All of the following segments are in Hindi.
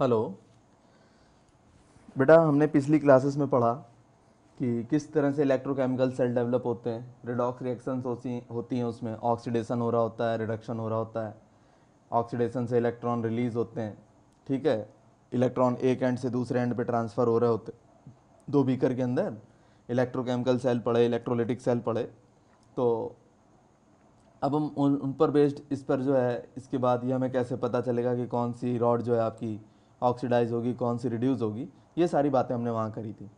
हेलो बेटा हमने पिछली क्लासेस में पढ़ा कि किस तरह से इलेक्ट्रोकेमिकल सेल डेवलप होते हैं रिडॉक्स रिएक्शंस होती होती हैं उसमें ऑक्सीडेशन हो रहा होता है रिडक्शन हो रहा होता है ऑक्सीडेशन से इलेक्ट्रॉन रिलीज़ होते हैं ठीक है इलेक्ट्रॉन एक एंड से दूसरे एंड पे ट्रांसफ़र हो रहे होते दो बीकर के अंदर इलेक्ट्रोकेमिकल सेल पड़े इलेक्ट्रोलिटिक सेल पड़े तो अब हम उन, उन पर बेस्ड इस पर जो है इसके बाद ये हमें कैसे पता चलेगा कि कौन सी रॉड जो है आपकी ऑक्सीडाइज होगी कौन सी रिड्यूस होगी ये सारी बातें हमने वहाँ करी थी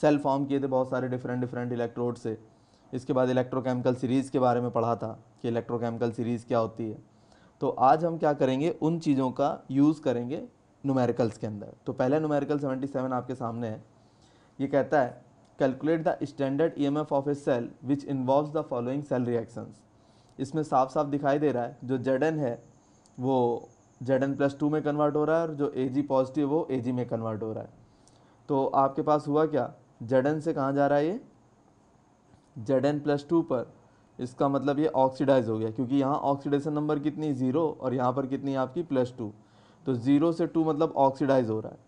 सेल फॉर्म किए थे बहुत सारे डिफरेंट डिफरेंट इलेक्ट्रोड से इसके बाद इलेक्ट्रोकेमिकल सीरीज़ के बारे में पढ़ा था कि इलेक्ट्रोकेमिकल सीरीज़ क्या होती है तो आज हम क्या करेंगे उन चीज़ों का यूज़ करेंगे नुमेरिकल्स के अंदर तो पहला सेवेंटी 77 आपके सामने है ये कहता है calculate the standard EMF of a cell which involve the following cell reactions इसमें साफ साफ दिखाई दे रहा है जो जेडन है वो जेड एन प्लस टू में कन्वर्ट हो रहा है और जो ए जी पॉजिटिव वो ए जी में कन्वर्ट हो रहा है तो आपके पास हुआ क्या जेड एन से कहाँ जा रहा है ये जेड एन प्लस टू पर इसका मतलब ये ऑक्सीडाइज हो गया क्योंकि यहाँ ऑक्सीडेशन नंबर कितनी ज़ीरो और यहाँ पर कितनी आपकी प्लस टू तो ज़ीरो से टू मतलब ऑक्सीडाइज हो रहा है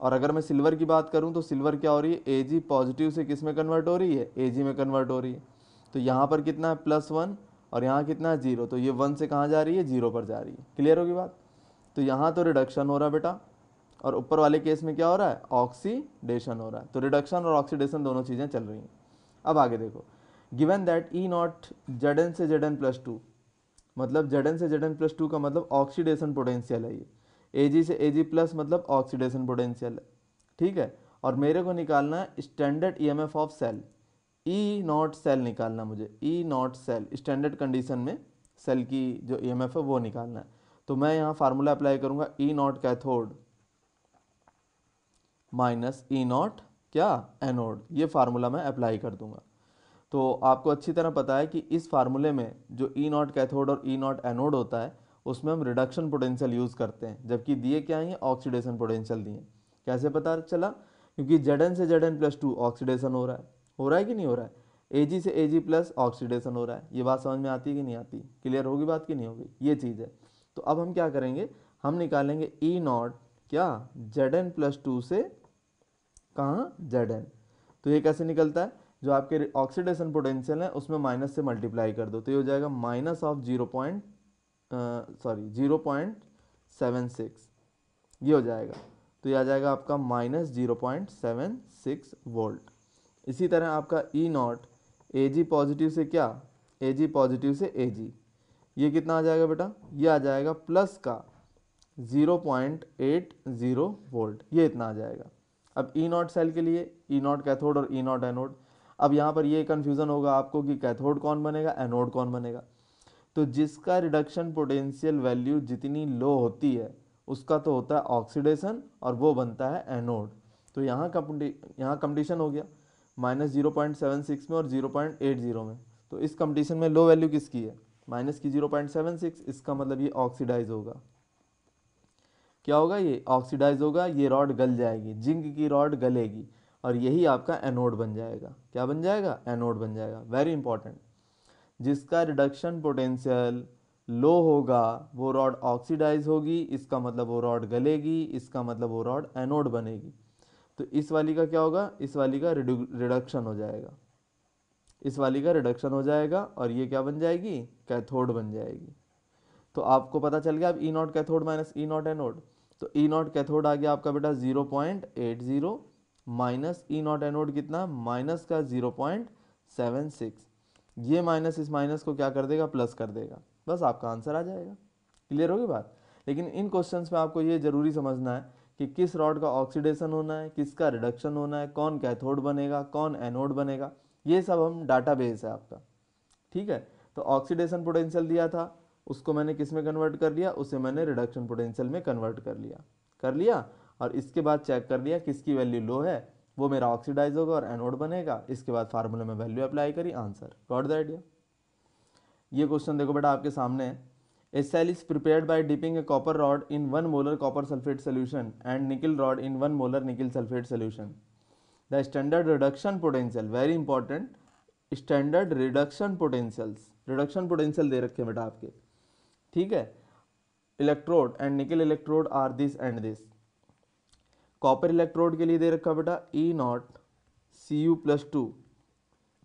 और अगर मैं सिल्वर की बात करूँ तो सिल्वर क्या हो रही है ए जी पॉजिटिव से किस में कन्वर्ट हो रही है ए जी में कन्वर्ट हो रही है तो यहाँ पर कितना है प्लस वन और यहाँ कितना है जीरो तो ये वन से कहाँ जा रही है जीरो पर जा रही है क्लियर होगी बात तो यहाँ तो रिडक्शन हो रहा है बेटा और ऊपर वाले केस में क्या हो रहा है ऑक्सीडेशन हो रहा है तो रिडक्शन और ऑक्सीडेशन दोनों चीज़ें चल रही हैं अब आगे देखो given that E naught Z N से जेड एन प्लस टू मतलब जेड से जेड एन प्लस टू का मतलब ऑक्सीडेशन पोटेंशियल है ये ए जी से ए जी प्लस मतलब ऑक्सीडेशन पोटेंशियल है ठीक है और मेरे को निकालना है standard E M F of cell E not cell निकालना मुझे E not cell standard condition में सेल की जो ई एम एफ है वो निकालना है तो मैं यहाँ फार्मूला अप्लाई करूंगा E not cathode minus E not क्या एनोड ये फार्मूला मैं अप्लाई कर दूंगा तो आपको अच्छी तरह पता है कि इस फार्मूले में जो ई नॉट कैथोड और ई नॉट एनोड होता है उसमें हम रिडक्शन पोटेंशियल यूज़ करते हैं जबकि दिए क्या हैं ऑक्सीडेशन पोटेंशियल दिए कैसे पता चला क्योंकि जेड से Z N plus two oxidation हो रहा है हो रहा है कि नहीं हो रहा है ए से ए प्लस ऑक्सीडेशन हो रहा है ये बात समझ में आती है कि नहीं आती क्लियर होगी बात कि नहीं होगी ये चीज़ है तो अब हम क्या करेंगे हम निकालेंगे ई e नॉट क्या जेड एन प्लस टू से कहाँ जेड एन तो ये कैसे निकलता है जो आपके ऑक्सीडेशन पोटेंशियल है उसमें माइनस से मल्टीप्लाई कर दो तो ये हो जाएगा minus of zero point sorry zero point seven six ये हो जाएगा तो ये आ जाएगा आपका minus zero point seven six volt इसी तरह आपका E not a ji positive से क्या ए जी पॉजिटिव से ए जी ये कितना आ जाएगा बेटा ये आ जाएगा प्लस का 0.80 वोल्ट ये इतना आ जाएगा अब ई नॉट सेल के लिए ई नॉट कैथोड और ई नॉट एनोड अब यहाँ पर ये कन्फ्यूज़न होगा आपको कि कैथोड कौन बनेगा एनोड कौन बनेगा तो जिसका रिडक्शन पोटेंशियल वैल्यू जितनी लो होती है उसका तो होता है ऑक्सीडेशन और वो बनता है एनोड तो यहाँ कम्पटी यहाँ कम्पटिशन हो गया minus zero point seven six में और जीरो पॉइंट एट जीरो में तो इस कम्पटिशन में लो वैल्यू किसकी है माइनस की जीरो पॉइंट सेवन सिक्स इसका मतलब ये ऑक्सीडाइज होगा क्या होगा ये ऑक्सीडाइज होगा ये रॉड गल जाएगी जिंक की रॉड गलेगी और यही आपका एनोड बन जाएगा क्या बन जाएगा एनोड बन जाएगा वेरी इंपॉर्टेंट जिसका रिडक्शन पोटेंशियल लो होगा वो रॉड ऑक्सीडाइज होगी इसका मतलब वो रॉड गलेगी इसका मतलब वो रॉड एनोड बनेगी तो इस वाली का क्या होगा इस वाली का रिडक्शन हो जाएगा इस वाली का रिडक्शन हो जाएगा और ये क्या बन जाएगी कैथोड बन जाएगी तो आपको पता चल गया अब E e naught cathode minus E not anode तो ई e नॉट कैथोड आ गया आपका बेटा zero point eight zero minus E not anode कितना माइनस का जीरो पॉइंट सेवन सिक्स ये माइनस इस माइनस को क्या कर देगा प्लस कर देगा बस आपका आंसर आ जाएगा क्लियर होगी बात लेकिन इन क्वेश्चन में आपको ये जरूरी समझना है कि किस रॉड का ऑक्सीडेशन होना है किसका रिडक्शन होना है कौन कैथोड बनेगा कौन एनोड बनेगा ये सब हम डाटा बेस है आपका ठीक है तो ऑक्सीडेशन पोटेंशियल दिया था उसको मैंने किस में कन्वर्ट कर लिया उसे मैंने रिडक्शन पोटेंशियल में कन्वर्ट कर लिया कर लिया और इसके बाद चेक कर लिया किसकी वैल्यू लो है वो मेरा ऑक्सीडाइज होगा और एनोड बनेगा इसके बाद फार्मूले में वैल्यू अप्लाई करी आंसर गॉट द आइडिया ये क्वेश्चन देखो बेटा आपके सामने है a cell is prepared by dipping a copper rod in one molar copper sulphate solution and nickel rod in one molar nickel sulphate solution the standard reduction potential very important standard reduction potentials reduction potential दे रखे बेटा आपके ठीक है electrode and nickel electrode are this and this copper electrode के लिए दे रखा बेटा E not C U plus two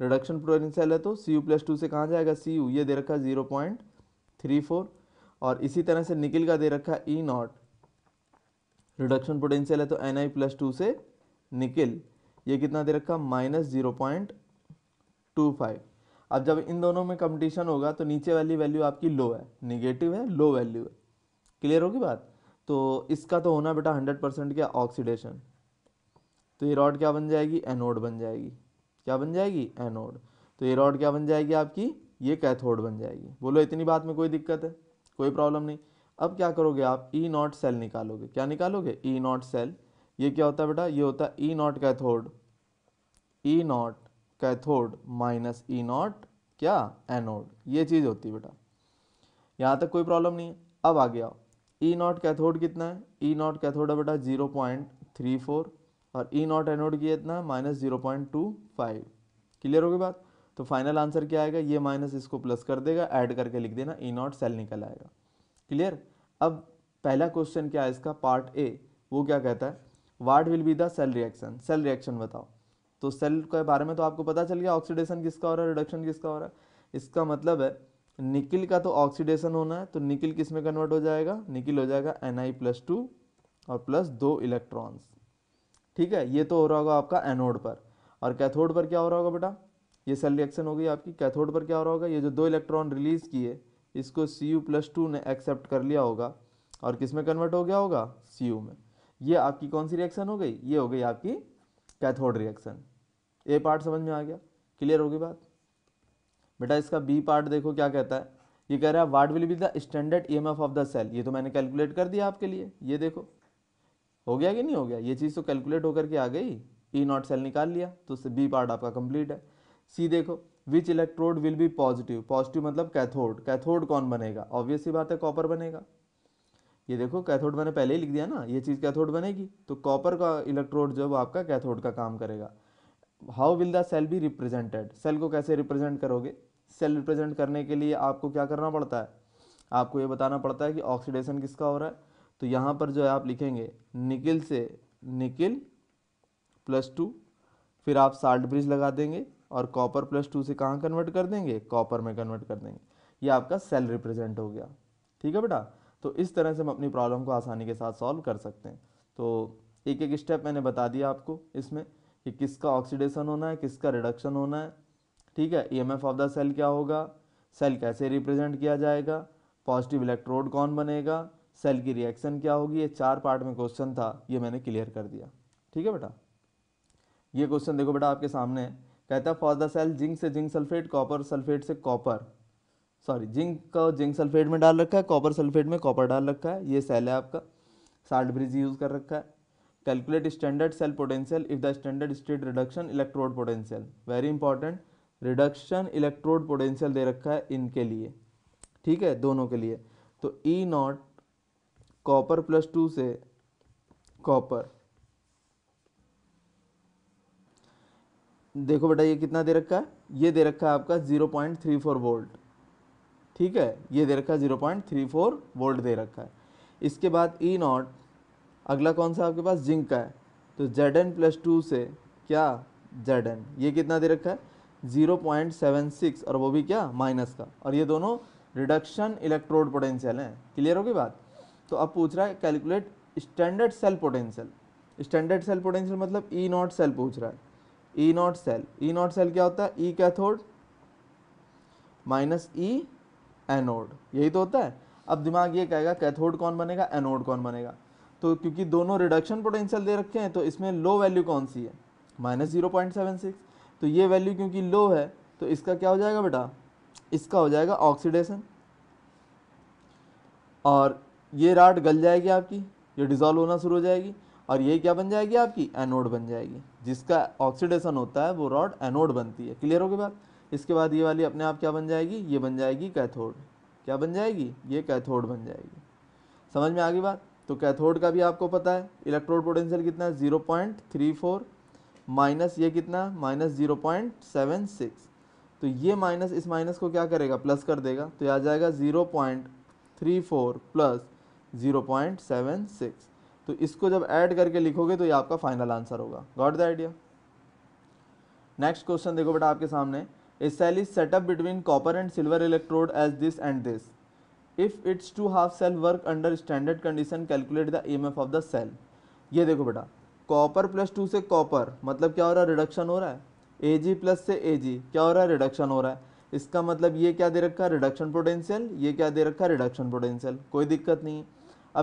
reduction potential है तो सी यू प्लस टू से कहाँ जाएगा सी यू ये दे रखा है जीरो पॉइंट थ्री फोर और इसी तरह से निकिल का दे रखा है ई नॉट रिडक्शन पोटेंशियल है तो एन आई प्लस टू से निकल ये कितना दे रखा minus zero point two five अब जब इन दोनों में कंपटीशन होगा तो नीचे वाली वैल्यू आपकी लो है निगेटिव है लो वैल्यू है क्लियर होगी बात तो इसका तो होना बेटा हंड्रेड परसेंट क्या ऑक्सीडेशन तो ये रॉड क्या बन जाएगी एनोड बन जाएगी क्या बन जाएगी एनोड तो ये रॉड क्या बन जाएगी आपकी ये कैथोड बन जाएगी बोलो इतनी बात में कोई दिक्कत है कोई प्रॉब्लम नहीं अब क्या करोगे आप ई e नॉट सेल निकालोगे क्या निकालोगे ई e नॉट सेल ये क्या होता है बेटा ये होता है E not cathode E not cathode minus E not क्या एनोड ये चीज़ होती है बेटा यहां तक कोई प्रॉब्लम नहीं है अब आ गया ई नॉट कैथोड कितना है ई नॉट कैथोड है बेटा जीरो पॉइंट थ्री फोर और ई नॉट एनोड की इतना है minus zero point two five clear होगी बात तो फाइनल आंसर क्या आएगा ये माइनस इसको प्लस कर देगा ऐड करके लिख देना ई नॉट सेल निकल आएगा क्लियर अब पहला क्वेश्चन क्या है इसका पार्ट ए वो क्या कहता है what will be the cell reaction cell reaction बताओ तो सेल के बारे में तो आपको पता चल गया ऑक्सीडेशन किसका हो रहा है रिडक्शन किसका हो रहा है इसका मतलब है निकिल का तो ऑक्सीडेशन होना है तो निकिल किस में कन्वर्ट हो जाएगा निकिल हो जाएगा एन आई प्लस टू और प्लस दो इलेक्ट्रॉन्स ठीक है ये तो हो रहा होगा आपका एनोड पर और कैथोड पर क्या हो रहा होगा बेटा ये सेल रिएक्शन हो गई आपकी कैथोड पर क्या हो रहा होगा ये जो दो इलेक्ट्रॉन रिलीज किए इसको सी यू प्लस टू ने एक्सेप्ट कर लिया होगा और किस में कन्वर्ट हो गया होगा सी यू में ये आपकी कौन सी रिएक्शन हो गई ये हो गई आपकी कैथोड रिएक्शन ए पार्ट समझ में आ गया क्लियर होगी बात बेटा इसका बी पार्ट देखो क्या कहता है ये कह रहा है what will be the standard E of the cell ये तो मैंने कैलकुलेट कर दिया आपके लिए ये देखो हो गया कि नहीं हो गया ये चीज़ तो कैलकुलेट होकर के आ गई ई नॉट सेल निकाल लिया तो उससे बी पार्ट आपका कंप्लीट है सी देखो which electrode will be positive positive मतलब कैथोड कैथोड कौन बनेगा ऑब्वियसली बात है कॉपर बनेगा ये देखो कैथोड मैंने पहले ही लिख दिया ना ये चीज़ कैथोड बनेगी तो कॉपर का इलेक्ट्रोड जो है वो आपका कैथोड का काम करेगा how will the cell be represented cell को कैसे रिप्रेजेंट करोगे सेल रिप्रेजेंट करने के लिए आपको क्या करना पड़ता है आपको ये बताना पड़ता है कि ऑक्सीडेशन किसका हो रहा है तो यहाँ पर जो है आप लिखेंगे निकिल से निकिल प्लस टू फिर आप साल्ट ब्रिज लगा देंगे और कॉपर प्लस टू से कहाँ कन्वर्ट कर देंगे कॉपर में कन्वर्ट कर देंगे ये आपका सेल रिप्रेजेंट हो गया ठीक है बेटा तो इस तरह से हम अपनी प्रॉब्लम को आसानी के साथ सॉल्व कर सकते हैं तो एक एक स्टेप मैंने बता दिया आपको इसमें कि किसका ऑक्सीडेशन होना है किसका रिडक्शन होना है ठीक है ईएमएफ ऑफ द सेल क्या होगा सेल कैसे रिप्रेजेंट किया जाएगा पॉजिटिव इलेक्ट्रोड कौन बनेगा सेल की रिएक्शन क्या होगी ये चार पार्ट में क्वेश्चन था ये मैंने क्लियर कर दिया ठीक है बेटा ये क्वेश्चन देखो बेटा आपके सामने है कहता है फॉर द सेल जिंक से जिंक सल्फेट कॉपर सल्फेट से कॉपर सॉरी जिंक का जिंक सल्फेट में डाल रखा है कॉपर सल्फेट में कॉपर डाल रखा है ये सेल है आपका साल्ट ब्रिज यूज़ कर रखा है calculate standard cell potential if the standard state reduction electrode potential very important reduction electrode potential दे रखा है इनके लिए ठीक है दोनों के लिए तो E not copper plus two से कॉपर देखो बेटा ये कितना दे रखा है ये दे रखा है आपका zero point three four volt ठीक है ये दे रखा है zero point three four volt दे रखा है इसके बाद ई e नॉट अगला कौन सा आपके पास जिंक का है तो जेड एन प्लस टू से क्या जेड एन ये कितना दे रखा है जीरो पॉइंट सेवन सिक्स और वो भी क्या माइनस का और ये दोनों रिडक्शन इलेक्ट्रोड पोटेंशियल हैं क्लियर होगी बात तो अब पूछ रहा है calculate standard cell potential standard cell potential मतलब ई नॉट सेल पूछ रहा है E not cell E not cell क्या होता है E cathode minus E anode यही तो होता है अब दिमाग ये कहेगा कैथोड कौन बनेगा एनोड कौन बनेगा तो क्योंकि दोनों रिडक्शन पोटेंशियल दे रखे हैं तो इसमें लो वैल्यू कौन सी है minus zero point seven six तो ये वैल्यू क्योंकि लो है तो इसका क्या हो जाएगा बेटा इसका हो जाएगा ऑक्सीडेशन और ये राड गल जाएगी आपकी ये डिज़ोल्व होना शुरू हो जाएगी और ये क्या बन जाएगी आपकी एनोड बन जाएगी जिसका ऑक्सीडेशन होता है वो रॉड एनोड बनती है क्लियर हो गई बात इसके बाद ये वाली अपने आप क्या बन जाएगी ये बन जाएगी कैथोड क्या बन जाएगी ये कैथोड बन जाएगी समझ में आ गई बात तो कैथोड का भी आपको पता है इलेक्ट्रोड पोटेंशियल कितना है zero point three four minus ये कितना है minus zero point seven six तो ये माइनस इस माइनस को क्या करेगा प्लस कर देगा तो ये आ जाएगा zero point three four plus zero point seven six तो इसको जब ऐड करके लिखोगे तो ये आपका final answer got the the आइडिया नेक्स्ट क्वेश्चन देखो बेटा आपके सामने A cell is set up between copper and silver electrode as this and this. If its two half cell work under standard condition calculate the EMF of the cell. ये देखो बेटा कॉपर प्लस टू से कॉपर मतलब क्या हो रहा है रिडक्शन हो रहा है ए जी प्लस से ए जी क्या हो रहा है रिडक्शन हो रहा है इसका मतलब ये क्या दे रखा है रिडक्शन पोटेंशियल ये क्या दे रखा है रिडक्शन पोटेंशियल कोई दिक्कत नहीं है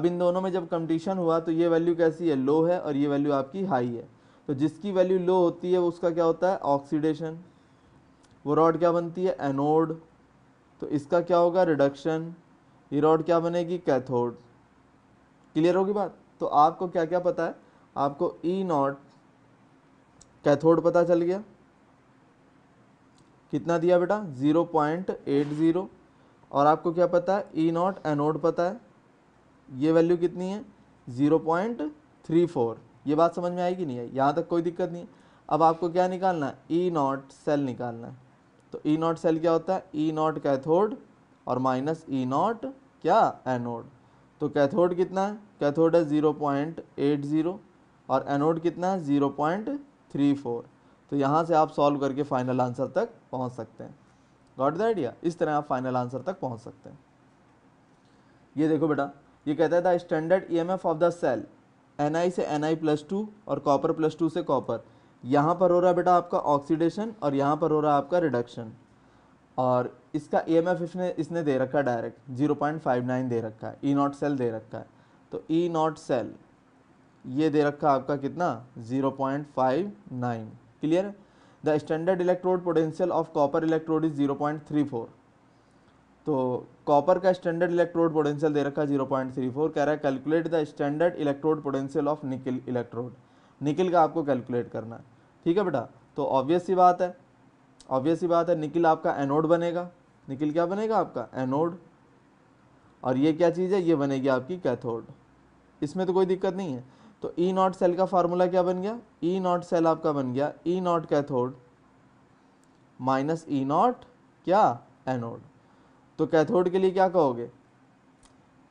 अब इन दोनों में जब कंपटीशन हुआ तो ये वैल्यू कैसी है लो है और ये वैल्यू आपकी हाई है तो जिसकी वैल्यू लो होती है उसका क्या होता है ऑक्सीडेशन वो रॉड क्या बनती है एनोड तो इसका क्या होगा रिडक्शन ये रॉड क्या बनेगी कैथोड क्लियर होगी बात तो आपको क्या क्या पता है आपको ई नॉट कैथोड पता चल गया कितना दिया बेटा ज़ीरो पॉइंट एट ज़ीरो और आपको क्या पता है ई नॉट एनोड पता है ये वैल्यू कितनी है ज़ीरो पॉइंट थ्री फोर ये बात समझ में आएगी नहीं है यहाँ तक कोई दिक्कत नहीं है अब आपको क्या निकालना है ई नॉट सेल निकालना है तो ई नॉट सेल क्या होता है ई नॉट कैथोड और माइनस ई नॉट क्या एनोड तो कैथोड कितना है कैथोड है ज़ीरो पॉइंट एट ज़ीरो और एनोड कितना है ज़ीरो पॉइंट थ्री फोर तो यहाँ से आप सॉल्व करके फाइनल आंसर तक पहुँच सकते हैं गॉट द आइडिया इस तरह आप फाइनल आंसर तक पहुँच सकते हैं ये देखो बेटा ये कहता है the standard E M F of the cell N I से एन आई प्लस टू और कॉपर प्लस टू से कॉपर यहाँ पर हो रहा है बेटा आपका ऑक्सीडेशन और यहाँ पर हो रहा है आपका रिडक्शन और इसका ई एम एफ इसने इसने दे रखा है direct zero point five nine दे रखा है ई नॉट सेल दे रखा है तो ई नॉट सेल ये दे रखा आपका कितना zero point five nine clear the standard electrode potential of copper electrode is zero point three four तो कॉपर का स्टैंडर्ड इलेक्ट्रोड पोटेंशियल दे रखा है जीरो पॉइंट थ्री फोर कह रहा है calculate the standard electrode potential of nickel electrode nickel का आपको कैलकुलेट करना है ठीक है बेटा तो ऑब्वियस सी बात है ऑब्वियस सी बात है निकिल आपका एनोड बनेगा निकिल क्या बनेगा आपका एनोड और ये क्या चीज़ है ये बनेगी आपकी कैथोड इसमें तो कोई दिक्कत नहीं है तो ई नॉट सेल का फार्मूला क्या बन गया ई नॉट सेल आपका बन गया E not cathode minus E not क्या एनोड तो कैथोड के लिए क्या कहोगे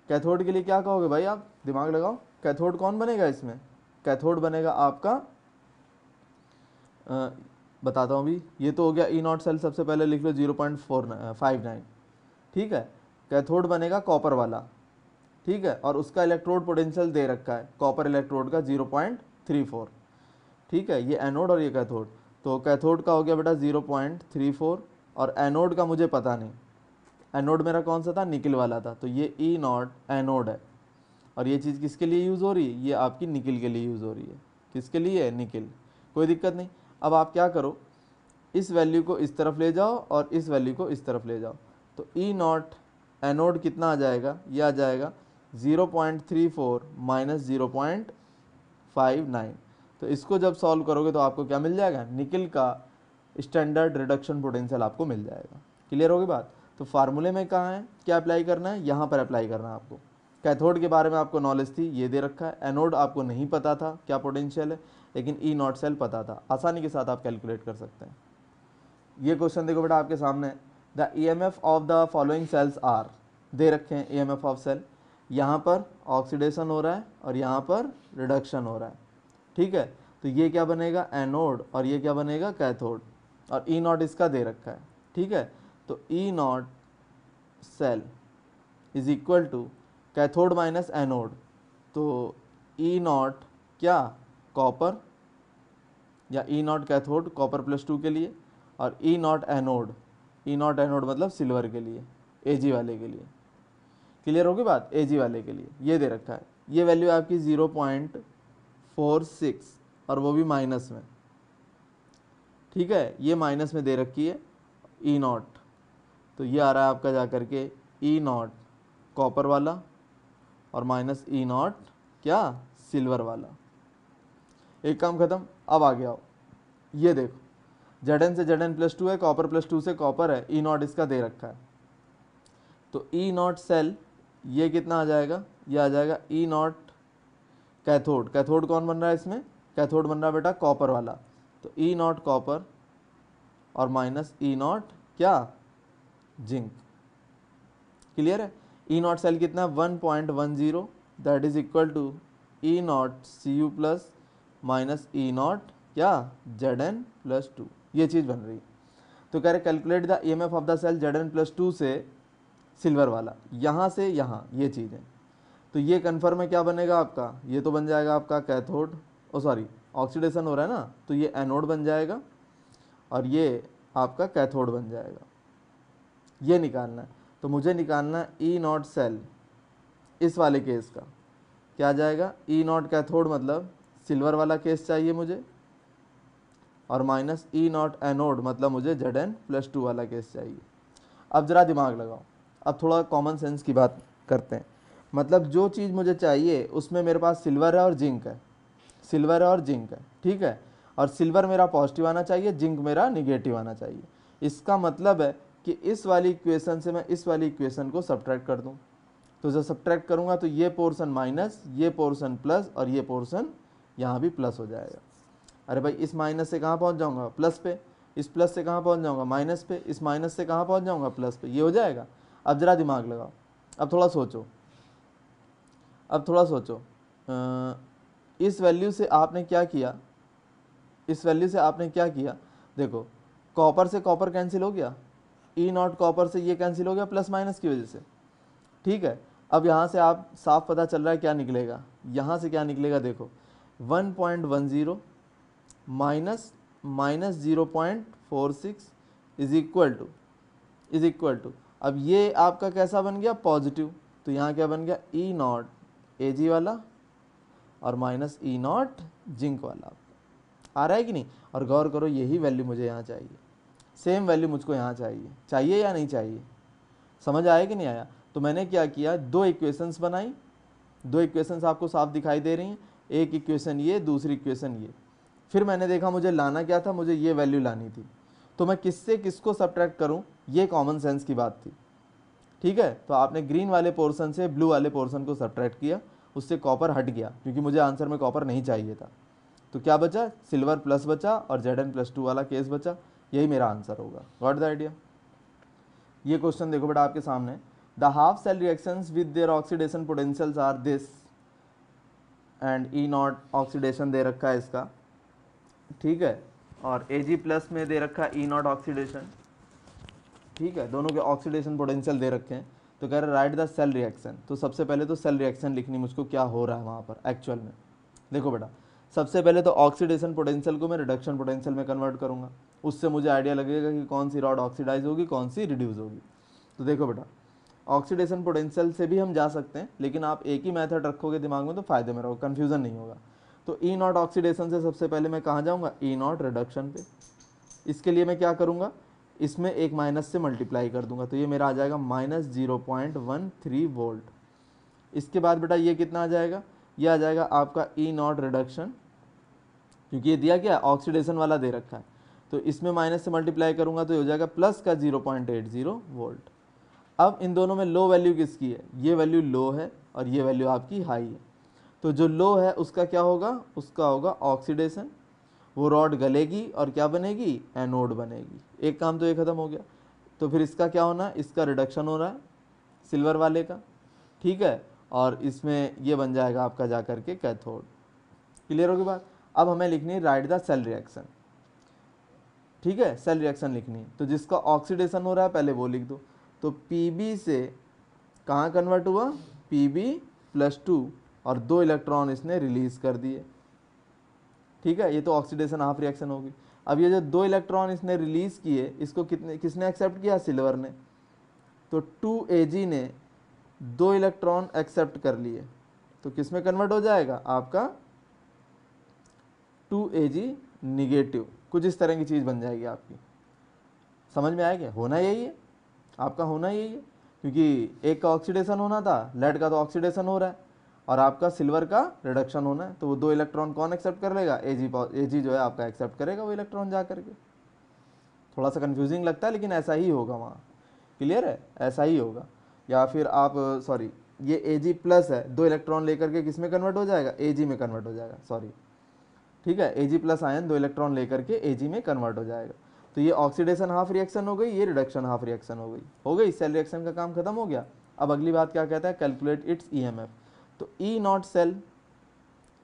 कैथोड के लिए क्या कहोगे भाई आप दिमाग लगाओ कैथोड कौन बनेगा इसमें कैथोड बनेगा आपका आ, बताता हूँ अभी ये तो हो गया ई नॉट सेल सबसे पहले लिख लो zero point four five nine ठीक है कैथोड बनेगा कॉपर वाला ठीक है और उसका इलेक्ट्रोड पोटेंशियल दे रखा है कॉपर इलेक्ट्रोड का जीरो पॉइंट थ्री फोर ठीक है ये एनोड और ये कैथोड तो कैथोड का हो गया बेटा जीरो पॉइंट थ्री फोर और एनोड का मुझे पता नहीं एनोड मेरा कौन सा था निकिल वाला था तो ये ई नॉट एनोड है और ये चीज़ किसके लिए यूज़ हो रही है ये आपकी निकिल के लिए यूज़ हो रही है किसके लिए है निकिल कोई दिक्कत नहीं अब आप क्या करो इस वैल्यू को इस तरफ ले जाओ और इस वैल्यू को इस तरफ ले जाओ तो ई नॉट एनोड कितना आ जाएगा ये आ जाएगा 0.34 minus zero point five nine तो इसको जब सॉल्व करोगे तो आपको क्या मिल जाएगा निकिल का स्टैंडर्ड रिडक्शन पोटेंशियल आपको मिल जाएगा क्लियर होगी बात तो फार्मूले में कहाँ है क्या अप्लाई करना है यहाँ पर अप्लाई करना है आपको कैथोड के बारे में आपको नॉलेज थी ये दे रखा है एनोड आपको नहीं पता था क्या पोटेंशियल है लेकिन ई नॉट सेल पता था आसानी के साथ आप कैलकुलेट कर सकते हैं ये क्वेश्चन देखो बेटा आपके सामने the E M F of the following cells are दे रखे हैं E M F of cell यहाँ पर ऑक्सीडेशन हो रहा है और यहाँ पर रिडक्शन हो रहा है ठीक है तो ये क्या बनेगा एनोड और ये क्या बनेगा कैथोड और ई e नॉट इसका दे रखा है ठीक है तो E not cell is equal to cathode minus anode तो ई e नॉट क्या कॉपर या E e naught cathode copper plus two के लिए और E e naught anode E not anode मतलब सिल्वर के लिए ए जी वाले के लिए क्लियर होगी बात ए जी वाले के लिए ये दे रखा है ये वैल्यू आपकी ज़ीरो पॉइंट फोर सिक्स और वो भी माइनस में ठीक है ये माइनस में दे रखी है ई नॉट तो ये आ रहा है आपका जा करके ई नॉट कॉपर वाला और माइनस ई नॉट क्या सिल्वर वाला एक काम खत्म अब आगे हो ये देखो जेड एन से जेड एन प्लस टू है कॉपर प्लस टू से कॉपर है ई e नॉट इसका दे रखा है तो ई नॉट सेल ये कितना आ जाएगा ये आ जाएगा ई नॉट कैथोड कैथोड कौन बन रहा है इसमें कैथोड बन रहा है बेटा कॉपर वाला तो ई नॉट कॉपर और माइनस ई नॉट क्या जिंक क्लियर है ई नॉट सेल कितना one point one zero that is equal to E not C U plus minus E not क्या जेड एन प्लस टू ये चीज़ बन रही है तो कह रहे calculate the E M F of the cell Z N plus two से सिल्वर वाला यहाँ से यहाँ ये चीज़ है तो ये कन्फर्म है क्या बनेगा आपका ये तो बन जाएगा आपका कैथोड ओ सॉरी ऑक्सीडेशन हो रहा है ना तो ये एनोड बन जाएगा और ये आपका कैथोड बन जाएगा ये निकालना है तो मुझे निकालना ई नॉट सेल इस वाले केस का क्या जाएगा ई नॉट कैथोड मतलब सिल्वर वाला केस चाहिए मुझे और माइनस ई नॉट एनोड मतलब मुझे जेड एन प्लस टू वाला केस चाहिए अब ज़रा दिमाग लगाओ अब थोड़ा कॉमन सेंस की बात करते हैं मतलब जो चीज़ मुझे चाहिए उसमें मेरे पास सिल्वर है और जिंक है सिल्वर है और जिंक है ठीक है और सिल्वर मेरा पॉजिटिव आना चाहिए जिंक मेरा निगेटिव आना चाहिए इसका मतलब है कि इस वाली इक्वेशन से मैं इस वाली इक्वेशन को सब्ट्रैक्ट कर दूं तो जब सब्ट्रैक्ट करूंगा तो ये पोर्सन माइनस ये पोर्सन प्लस और ये पोर्सन यहाँ भी प्लस हो जाएगा अरे भाई इस माइनस से कहाँ पहुँच जाऊँगा प्लस पे इस प्लस से कहाँ पहुँच जाऊँगा माइनस पे इस माइनस से कहाँ पहुँच जाऊँगा प्लस पे ये हो जाएगा अब ज़रा दिमाग लगाओ अब थोड़ा सोचो अब थोड़ा सोचो इस वैल्यू से आपने क्या किया इस वैल्यू से आपने क्या किया देखो कॉपर से कॉपर कैंसिल हो गया ई नॉट कॉपर से ये कैंसिल हो गया प्लस माइनस की वजह से ठीक है अब यहाँ से आप साफ पता चल रहा है क्या निकलेगा यहाँ से क्या निकलेगा देखो 1.10 point one zero minus minus zero point four six is equal to is equal to अब ये आपका कैसा बन गया पॉजिटिव तो यहाँ क्या बन गया ई नॉट ए जी वाला और माइनस ई नॉट जिंक वाला आ रहा है कि नहीं और गौर करो यही वैल्यू मुझे यहाँ चाहिए सेम वैल्यू मुझको यहाँ चाहिए चाहिए या नहीं चाहिए समझ आया कि नहीं आया तो मैंने क्या किया दो इक्वेशंस बनाई दो इक्वेशंस आपको साफ दिखाई दे रही हैं एक इक्वेशन ये दूसरी इक्वेशन ये फिर मैंने देखा मुझे लाना क्या था मुझे ये वैल्यू लानी थी तो मैं किससे किसको सब्ट्रैक्ट करूँ ये कॉमन सेंस की बात थी ठीक है तो आपने ग्रीन वाले पोर्सन से ब्लू वाले पोर्सन को सब्ट्रैक्ट किया उससे कॉपर हट गया क्योंकि मुझे आंसर में कॉपर नहीं चाहिए था तो क्या बचा सिल्वर प्लस बचा और जेड एन प्लस टू वाला केस बचा यही मेरा आंसर होगा वॉट द आइडिया ये क्वेश्चन देखो बेटा आपके सामने the half cell reaction with their oxidation potentials are this and E not oxidation दे रखा है इसका ठीक है और ए जी प्लस में दे रखा है ई नॉट ऑक्सीडेशन ठीक है दोनों के ऑक्सीडेशन पोटेंशियल दे रखे हैं तो कह रहे राइट द सेल रिएक्शन तो सबसे पहले तो सेल रिएक्शन लिखनी मुझको क्या हो रहा है वहाँ पर एक्चुअल में देखो बेटा सबसे पहले तो ऑक्सीडेशन पोटेंशियल को मैं रिडक्शन पोटेंशियल में कन्वर्ट करूँगा उससे मुझे आइडिया लगेगा कि कौन सी रॉड ऑक्सीडाइज होगी कौन सी रिड्यूज़ होगी तो देखो बेटा ऑक्सीडेशन पोटेंशियल से भी हम जा सकते हैं लेकिन आप एक ही मेथड रखोगे दिमाग में तो फायदे में रहोगे कन्फ्यूजन नहीं होगा तो ई नॉट ऑक्सीडेशन से सबसे पहले मैं कहाँ जाऊँगा ई नॉट रिडक्शन पे इसके लिए मैं क्या करूँगा इसमें एक माइनस से मल्टीप्लाई कर दूंगा तो ये मेरा आ जाएगा minus zero point one three volt इसके बाद बेटा ये कितना आ जाएगा ये आ जाएगा आपका ई नॉट रिडक्शन क्योंकि ये दिया क्या ऑक्सीडेशन वाला दे रखा है तो इसमें माइनस से मल्टीप्लाई करूँगा तो हो जाएगा प्लस का zero point eight zero volt अब इन दोनों में लो वैल्यू किसकी है ये वैल्यू लो है और ये वैल्यू आपकी हाई है तो जो लो है उसका क्या होगा उसका होगा ऑक्सीडेशन वो रॉड गलेगी और क्या बनेगी एनोड बनेगी एक काम तो ये ख़त्म हो गया तो फिर इसका क्या होना है इसका रिडक्शन हो रहा है सिल्वर वाले का ठीक है और इसमें ये बन जाएगा आपका जा करके कैथोड क्लियर होगी बात अब हमें लिखनी है राइट द सेल रिएक्शन ठीक है सेल रिएक्शन लिखनी है तो जिसका ऑक्सीडेशन हो रहा है पहले वो लिख दो तो पी से कहाँ कन्वर्ट हुआ पी बी प्लस टू और दो इलेक्ट्रॉन इसने रिलीज़ कर दिए ठीक है ये तो ऑक्सीडेशन हाफ रिएक्शन होगी अब ये जो दो इलेक्ट्रॉन इसने रिलीज़ किए इसको कितने किसने एक्सेप्ट किया सिल्वर ने तो टू ए ने दो इलेक्ट्रॉन एक्सेप्ट कर लिए तो किस में कन्वर्ट हो जाएगा आपका टू ए जी निगेटिव कुछ इस तरह की चीज़ बन जाएगी आपकी समझ में आएगा होना यही है आपका होना यही है क्योंकि एक का ऑक्सीडेशन होना था लेड का तो ऑक्सीडेशन हो रहा है और आपका सिल्वर का रिडक्शन होना है तो वो दो इलेक्ट्रॉन कौन एक्सेप्ट कर लेगा ए जी ए जी जो है आपका एक्सेप्ट करेगा वो इलेक्ट्रॉन जा करके थोड़ा सा कन्फ्यूजिंग लगता है लेकिन ऐसा ही होगा वहाँ क्लियर है ऐसा ही होगा या फिर आप सॉरी ये ए जी प्लस है दो इलेक्ट्रॉन लेकर के किस में कन्वर्ट हो जाएगा ए जी में कन्वर्ट हो जाएगा सॉरी ठीक है एजी प्लस आयन दो इलेक्ट्रॉन लेकर के एजी में कन्वर्ट हो जाएगा तो ये ऑक्सीडेशन हाफ रिएक्शन हो गई ये रिडक्शन हाफ रिएक्शन हो गई हो गई सेल रिएक्शन का काम खत्म हो गया अब अगली बात क्या कहता है कैलकुलेट इट्स एफ तो E not cell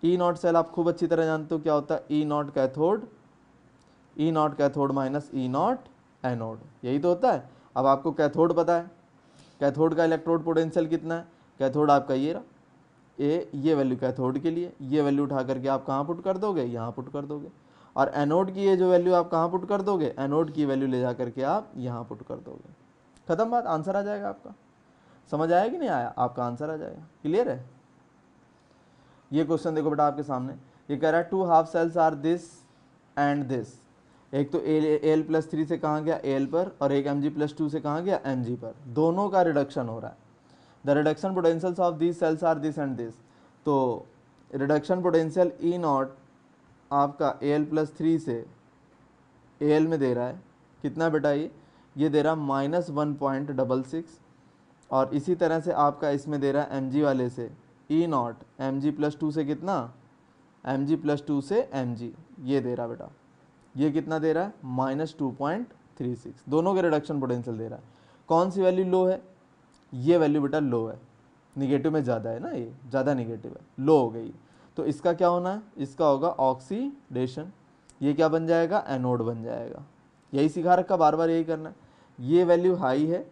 E not cell आप खूब अच्छी तरह जानते हो क्या होता है E not cathode E not cathode minus E not anode यही तो होता है अब आपको कैथोड पता है कैथोड का इलेक्ट्रोड पोटेंशियल कितना है कैथोड आपका ये रहा ए ये वैल्यू कैथोड के लिए ये वैल्यू उठा करके आप कहाँ पुट कर दोगे यहाँ पुट कर दोगे और एनोड की ये जो वैल्यू आप कहाँ पुट कर दोगे एनोड की वैल्यू ले जा करके आप यहाँ पुट कर दोगे ख़त्म बात आंसर आ जाएगा आपका समझ आया कि नहीं आया आपका आंसर आ जाएगा क्लियर है ये क्वेश्चन देखो बेटा आपके सामने ये कह रहा है two half cells are this and this एक तो एल एल प्लस थ्री से कहाँ गया एल पर और एक एम जी प्लस टू से कहाँ गया एम जी पर दोनों का रिडक्शन हो रहा है the reduction potentials of this cells are this and this तो रिडक्शन पोटेंशियल ई नॉट आपका ए एल प्लस थ्री से ए एल में दे रहा है कितना बेटा ये ये दे रहा minus one point double six और इसी तरह से आपका इसमें दे रहा है एम जी वाले से E not M G plus two से कितना एम जी प्लस टू से एम जी ये दे रहा बेटा ये कितना दे रहा है minus two point three six दोनों के रिडक्शन पोटेंशियल दे रहा है कौन सी वैल्यू लो है ये वैल्यू बेटा लो है निगेटिव में ज़्यादा है ना ये ज़्यादा निगेटिव है लो हो गई तो इसका क्या होना है इसका होगा ऑक्सीडेशन ये क्या बन जाएगा एनोड बन जाएगा यही सिखा रखा बार बार यही करना है ये वैल्यू हाई है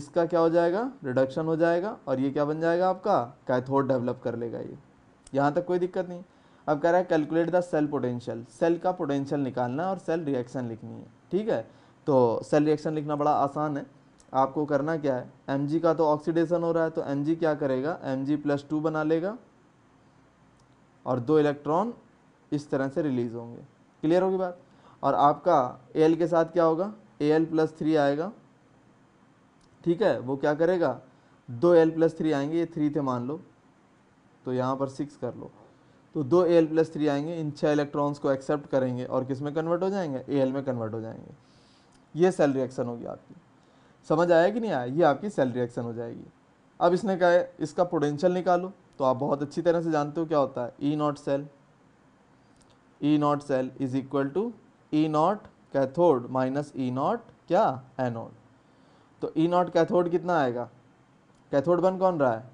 इसका क्या हो जाएगा रिडक्शन हो जाएगा और ये क्या बन जाएगा आपका कैथोड डेवलप कर लेगा ये यहाँ तक कोई दिक्कत नहीं अब कह रहा है calculate the cell potential cell का पोटेंशियल निकालना है और सेल रिएक्शन लिखनी है ठीक है तो सेल रिएक्शन लिखना बड़ा आसान है आपको करना क्या है एम का तो ऑक्सीडेशन हो रहा है तो एम क्या करेगा एम जी प्लस टू बना लेगा और दो इलेक्ट्रॉन इस तरह से रिलीज होंगे क्लियर होगी बात और आपका ए के साथ क्या होगा ए एल प्लस थ्री आएगा ठीक है वो क्या करेगा दो एल प्लस थ्री आएंगे ये थ्री थे मान लो तो यहाँ पर सिक्स कर लो तो दो ए एल प्लस थ्री आएंगे इन छः इलेक्ट्रॉन्स को एक्सेप्ट करेंगे और किस में कन्वर्ट हो जाएंगे ए एल में कन्वर्ट हो जाएंगे ये सेल रिएक्शन होगी आपकी समझ आया कि नहीं आया ये आपकी सेल रिएक्शन हो जाएगी अब इसने कहा इसका पोटेंशियल निकालो तो आप बहुत अच्छी तरह से जानते हो क्या होता है E not cell E not cell is equal to E not cathode minus E not क्या एनोड तो ई नॉट कैथोड कितना आएगा कैथोड बन कौन रहा है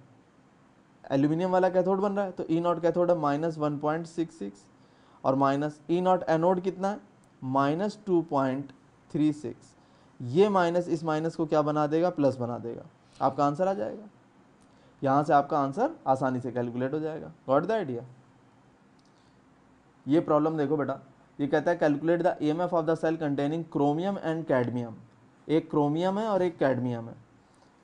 एल्यूमिनियम वाला कैथोड बन रहा है तो ई नॉट कैथोड है minus one point six six और माइनस ई नॉट एनोड कितना है minus two point three six ये माइनस इस माइनस को क्या बना देगा प्लस बना देगा आपका आंसर आ जाएगा यहाँ से आपका आंसर आसानी से कैलकुलेट हो जाएगा गॉट द आइडिया ये प्रॉब्लम देखो बेटा ये कहता है calculate the E of the cell containing chromium and cadmium एक क्रोमियम है और एक कैडमियम है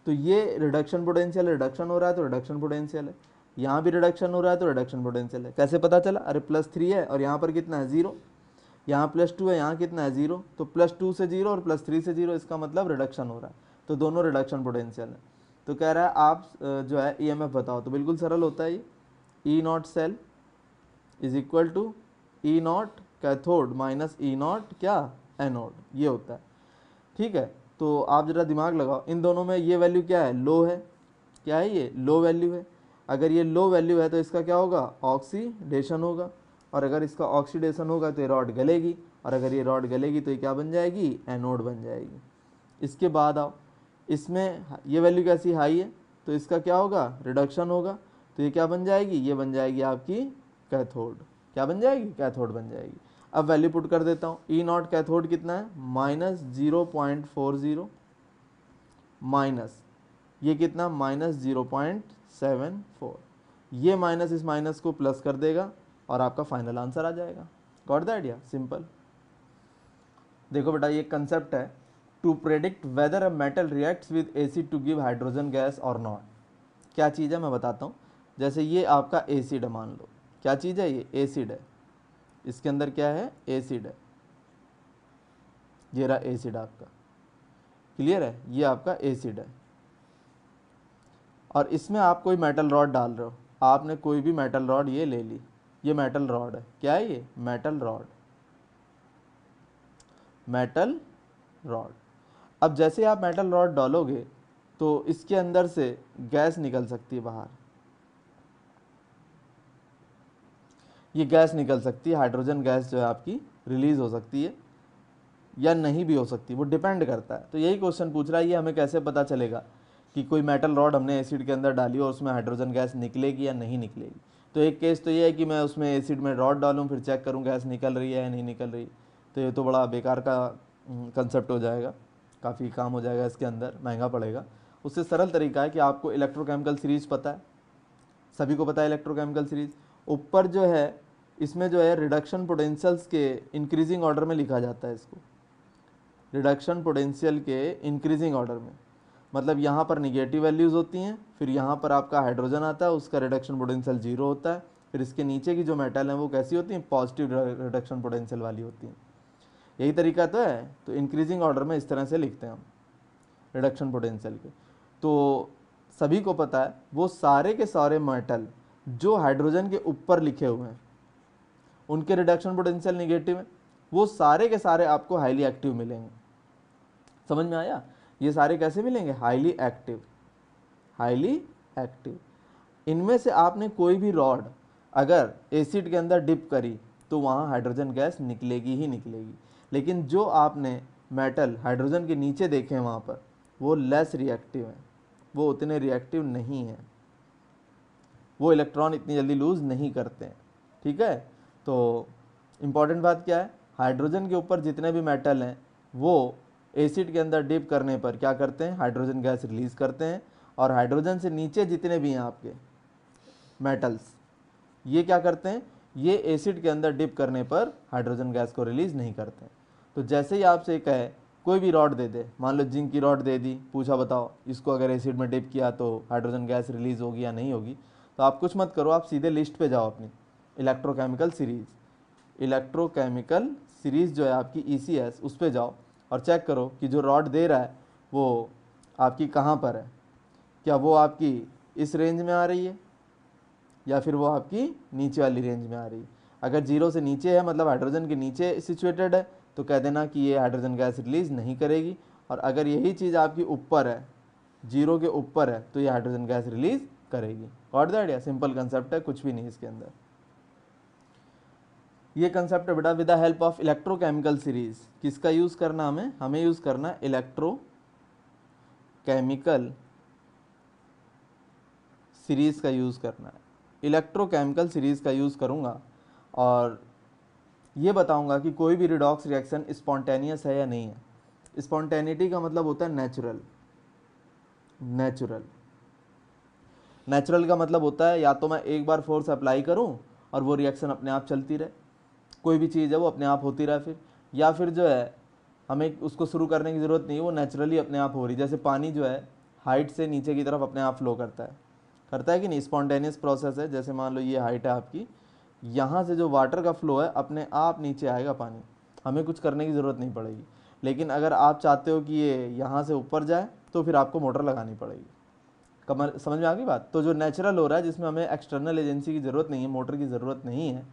तो ये रिडक्शन पोटेंशियल रिडक्शन हो रहा है तो रिडक्शन पोटेंशियल है यहाँ भी रिडक्शन हो रहा है तो रिडक्शन पोटेंशियल है कैसे पता चला अरे प्लस थ्री है और यहाँ पर कितना है ज़ीरो यहाँ प्लस टू है यहाँ कितना है जीरो तो प्लस टू से जीरो और प्लस थ्री से जीरो इसका मतलब रिडक्शन हो रहा है तो दोनों रिडक्शन पोटेंशियल है तो कह रहा है आप जो है ई e बताओ तो बिल्कुल सरल होता है ये E not cell is equal to E not cathode minus E not क्या एनोड ये होता है ठीक है तो आप ज़रा दिमाग लगाओ इन दोनों में ये वैल्यू क्या है लो है क्या है ये लो वैल्यू है अगर ये लो वैल्यू है तो इसका क्या होगा ऑक्सीडेशन होगा और अगर इसका ऑक्सीडेशन होगा तो ये रॉड गलेगी और अगर ये रॉड गलेगी तो ये क्या बन जाएगी एनोड बन जाएगी इसके बाद आओ इसमें ये वैल्यू कैसी हाई है तो इसका क्या होगा रिडक्शन होगा तो ये क्या बन जाएगी ये बन जाएगी आपकी कैथोड क्या बन जाएगी कैथोड बन जाएगी अब वैल्यू पुट कर देता हूँ ई नॉट कैथोड कितना है minus zero point four zero minus ये कितना minus zero point seven four ये माइनस इस माइनस को प्लस कर देगा और आपका फाइनल आंसर आ जाएगा गॉट द आइडिया सिंपल देखो बेटा ये कंसेप्ट है to predict whether a metal reacts with acid to give hydrogen gas और नॉट क्या चीज़ है मैं बताता हूँ जैसे ये आपका एसिड है मान लो क्या चीज़ है ये एसिड है इसके अंदर क्या है एसिड है ये रहा एसिड आपका क्लियर है ये आपका एसिड है और इसमें आप कोई मेटल रॉड डाल रहे हो आपने कोई भी मेटल रॉड ये ले ली ये मेटल रॉड है क्या है ये मेटल रॉड मेटल रॉड अब जैसे आप मेटल रॉड डालोगे तो इसके अंदर से गैस निकल सकती है बाहर ये गैस निकल सकती है हाइड्रोजन गैस जो है आपकी रिलीज़ हो सकती है या नहीं भी हो सकती वो डिपेंड करता है तो यही क्वेश्चन पूछ रहा है ये हमें कैसे पता चलेगा कि कोई मेटल रॉड हमने एसिड के अंदर डाली और उसमें हाइड्रोजन गैस निकलेगी या नहीं निकलेगी तो एक केस तो ये है कि मैं उसमें एसिड में रॉड डालूँ फिर चेक करूँ गैस निकल रही है या नहीं निकल रही तो ये तो बड़ा बेकार का कंसेप्ट हो जाएगा काफ़ी काम हो जाएगा इसके अंदर महंगा पड़ेगा उससे सरल तरीका है कि आपको इलेक्ट्रोकेमिकल सीरीज पता है सभी को पता है इलेक्ट्रोकेमिकल सीरीज ऊपर जो है इसमें जो है रिडक्शन पोटेंशियल्स के इंक्रीजिंग ऑर्डर में लिखा जाता है इसको रिडक्शन पोटेंशियल के इंक्रीजिंग ऑर्डर में मतलब यहाँ पर निगेटिव वैल्यूज़ होती हैं फिर यहाँ पर आपका हाइड्रोजन आता है उसका रिडक्शन पोटेंशियल जीरो होता है फिर इसके नीचे की जो मेटल हैं वो कैसी होती हैं पॉजिटिव रिडक्शन पोटेंशियल वाली होती हैं यही तरीका तो है तो इंक्रीजिंग ऑर्डर में इस तरह से लिखते हैं हम रिडक्शन पोटेंशियल के तो सभी को पता है वो सारे के सारे मेटल जो हाइड्रोजन के ऊपर लिखे हुए हैं उनके रिडक्शन पोटेंशियल निगेटिव है वो सारे के सारे आपको हाईली एक्टिव मिलेंगे समझ में आया ये सारे कैसे मिलेंगे हाईली एक्टिव हाईली एक्टिव इनमें से आपने कोई भी रॉड अगर एसिड के अंदर डिप करी तो वहाँ हाइड्रोजन गैस निकलेगी ही निकलेगी लेकिन जो आपने मेटल हाइड्रोजन के नीचे देखे हैं वहाँ पर वो लेस रिएक्टिव हैं वो उतने रिएक्टिव नहीं हैं वो इलेक्ट्रॉन इतनी जल्दी लूज़ नहीं करते हैं ठीक है तो इम्पॉर्टेंट बात क्या है हाइड्रोजन के ऊपर जितने भी मेटल हैं वो एसिड के अंदर डिप करने पर क्या करते हैं हाइड्रोजन गैस रिलीज़ करते हैं और हाइड्रोजन से नीचे जितने भी हैं आपके मेटल्स ये क्या करते हैं ये एसिड के अंदर डिप करने पर हाइड्रोजन गैस को रिलीज़ नहीं करते तो जैसे ही आपसे कहे कोई भी रॉड दे दे मान लो जिंक की रॉड दे दी पूछा बताओ इसको अगर एसिड में डिप किया तो हाइड्रोजन गैस रिलीज़ होगी या नहीं होगी तो आप कुछ मत करो आप सीधे लिस्ट पे जाओ अपनी इलेक्ट्रोकेमिकल सीरीज़ इलेक्ट्रोकेमिकल सीरीज़ जो है आपकी ई e सी उस पर जाओ और चेक करो कि जो रॉड दे रहा है वो आपकी कहाँ पर है क्या वो आपकी इस रेंज में आ रही है या फिर वो आपकी नीचे वाली रेंज में आ रही है अगर जीरो से नीचे है मतलब हाइड्रोजन के नीचे सिचुएटेड है तो कह देना कि ये हाइड्रोजन गैस रिलीज़ नहीं करेगी और अगर यही चीज़ आपकी ऊपर है जीरो के ऊपर है तो ये हाइड्रोजन गैस रिलीज़ करेगी और दैट या सिंपल कंसेप्ट है कुछ भी नहीं इसके अंदर ये कंसेप्ट है बेटा with the help of electrochemical series किसका यूज़ करना हमें हमें यूज़ करना इलेक्ट्रो केमिकल सीरीज़ का यूज़ करना है इलेक्ट्रोकेमिकल सीरीज़ का यूज़ करूँगा और ये बताऊँगा कि कोई भी रिडॉक्स रिएक्शन स्पॉन्टेनियस है या नहीं है स्पॉन्टेनिटी का मतलब होता है नेचुरल नेचुरल नेचुरल का मतलब होता है या तो मैं एक बार फोर्स अप्लाई करूँ और वो रिएक्शन अपने आप चलती रहे कोई भी चीज़ है वो अपने आप होती रहा फिर या फिर जो है हमें उसको शुरू करने की ज़रूरत नहीं है वो नेचुरली अपने आप हो रही जैसे पानी जो है हाइट से नीचे की तरफ अपने आप फ्लो करता है करता है कि नहीं स्पॉन्टेनियस प्रोसेस है जैसे मान लो ये हाइट है आपकी यहाँ से जो वाटर का फ्लो है अपने आप नीचे आएगा पानी हमें कुछ करने की ज़रूरत नहीं पड़ेगी लेकिन अगर आप चाहते हो कि ये यहाँ से ऊपर जाए तो फिर आपको मोटर लगानी पड़ेगी कमर समझ में आ गई बात तो जो नेचुरल हो रहा है जिसमें हमें एक्सटर्नल एजेंसी की ज़रूरत नहीं है मोटर की ज़रूरत नहीं है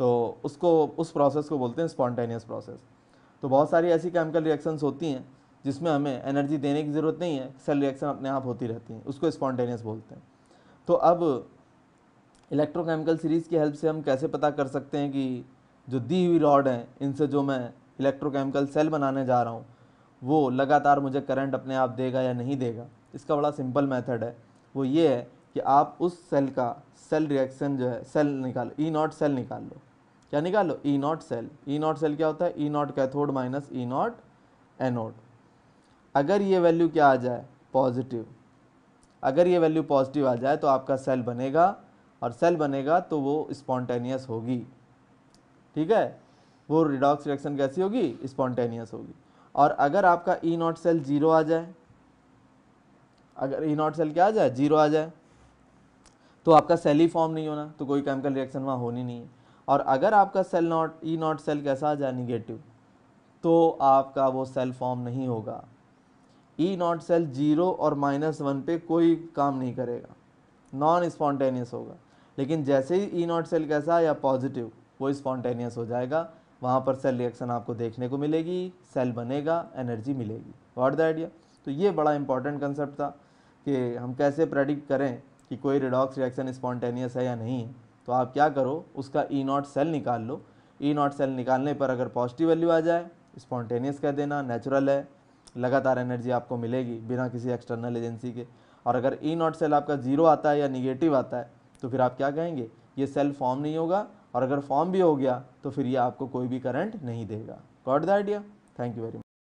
तो उसको उस प्रोसेस को बोलते हैं स्पॉन्टेनियस प्रोसेस तो बहुत सारी ऐसी केमिकल रिएक्शंस होती हैं जिसमें हमें एनर्जी देने की ज़रूरत नहीं है सेल रिएक्शन अपने आप होती रहती हैं उसको स्पॉन्टेनियस बोलते हैं तो अब इलेक्ट्रोकेमिकल सीरीज़ की हेल्प से हम कैसे पता कर सकते हैं कि जो दी हुई रॉड हैं इनसे जो मैं इलेक्ट्रोकेमिकल सेल बनाने जा रहा हूँ वो लगातार मुझे करंट अपने आप देगा या नहीं देगा इसका बड़ा सिंपल मेथड है वो ये है कि आप उस सेल का सेल रिएक्शन जो है सेल निकालो ई नॉट सेल निकाल लो क्या निकालो E not cell E not cell क्या होता है E not cathode minus E not anode अगर ये वैल्यू क्या आ जाए पॉजिटिव अगर ये वैल्यू पॉजिटिव आ जाए तो आपका सेल बनेगा और सेल बनेगा तो वो स्पॉन्टेनियस होगी ठीक है वो रिडॉक्स रिएक्शन कैसी होगी स्पॉन्टेनियस होगी और अगर आपका ई नॉट सेल जीरो आ जाए अगर ई नॉट सेल क्या आ जाए जीरो आ जाए तो आपका सेल ही फॉर्म नहीं होना तो कोई केमिकल रिएक्शन वहाँ होनी नहीं है और अगर आपका cell not E not cell कैसा आ जाए निगेटिव तो आपका वो सेल फॉर्म नहीं होगा ई नॉट सेल जीरो और माइनस वन पे कोई काम नहीं करेगा नॉन स्पॉन्टेनियस होगा लेकिन जैसे ही ई नॉट सेल कैसा या पॉजिटिव वो स्पॉन्टेनियस हो जाएगा वहाँ पर सेल रिएक्शन आपको देखने को मिलेगी सेल बनेगा एनर्जी मिलेगी वॉट द आइडिया तो ये बड़ा इंपॉर्टेंट कंसेप्ट था कि हम कैसे प्रेडिक्ट करें कि कोई रिडॉक्स रिएक्शन स्पॉन्टेनियस है या नहीं है तो आप क्या करो उसका ई नॉट सेल निकाल लो ई नॉट सेल निकालने पर अगर पॉजिटिव वैल्यू आ जाए स्पॉन्टेनियस कह देना नेचुरल है लगातार एनर्जी आपको मिलेगी बिना किसी एक्सटर्नल एजेंसी के और अगर ई नॉट सेल आपका जीरो आता है या निगेटिव आता है तो फिर आप क्या कहेंगे ये सेल फॉर्म नहीं होगा और अगर फॉर्म भी हो गया तो फिर ये आपको कोई भी करंट नहीं देगा got the idea thank you very much